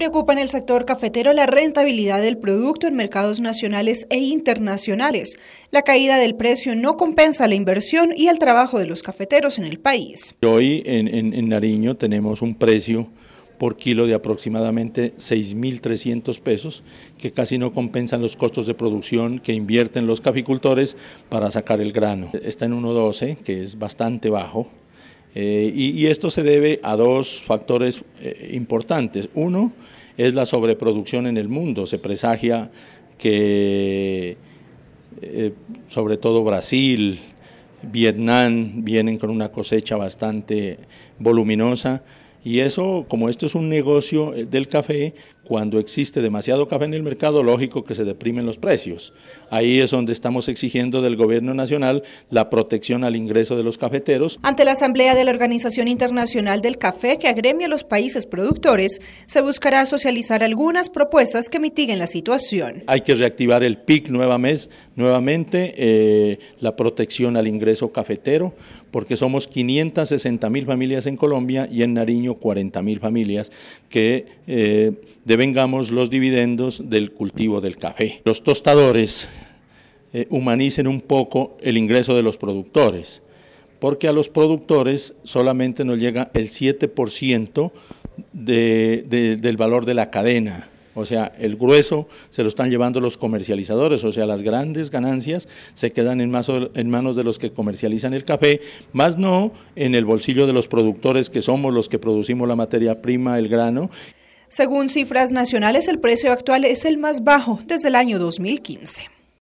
Preocupa en el sector cafetero la rentabilidad del producto en mercados nacionales e internacionales. La caída del precio no compensa la inversión y el trabajo de los cafeteros en el país. Hoy en, Nariño tenemos un precio por kilo de aproximadamente 6.300 pesos, que casi no compensan los costos de producción que invierten los caficultores para sacar el grano. Está en 1.12, que es bastante bajo, eh, y, esto se debe a dos factores eh, importantes. Uno es la sobreproducción en el mundo. Se presagia que eh, sobre todo Brasil, Vietnam vienen con una cosecha bastante voluminosa. Y eso, como esto es un negocio del café, cuando existe demasiado café en el mercado, lógico que se deprimen los precios. Ahí es donde estamos exigiendo del Gobierno Nacional la protección al ingreso de los cafeteros. Ante la Asamblea de la Organización Internacional del Café, que agremia a los países productores, se buscará socializar algunas propuestas que mitiguen la situación. Hay que reactivar el PIC nuevamente, nuevamente eh, la protección al ingreso cafetero, porque somos 560 mil familias en Colombia y en Nariño 40 mil familias que... Eh, devengamos los dividendos del cultivo del café. Los tostadores eh, humanicen un poco el ingreso de los productores, porque a los productores solamente nos llega el 7% del valor de la cadena. O sea, el grueso se lo están llevando los comercializadores, o sea, las grandes ganancias se quedan en, manos de los que comercializan el café, más no en el bolsillo de los productores que somos los que producimos la materia prima, el grano. Según cifras nacionales, el precio actual es el más bajo desde el año 2015.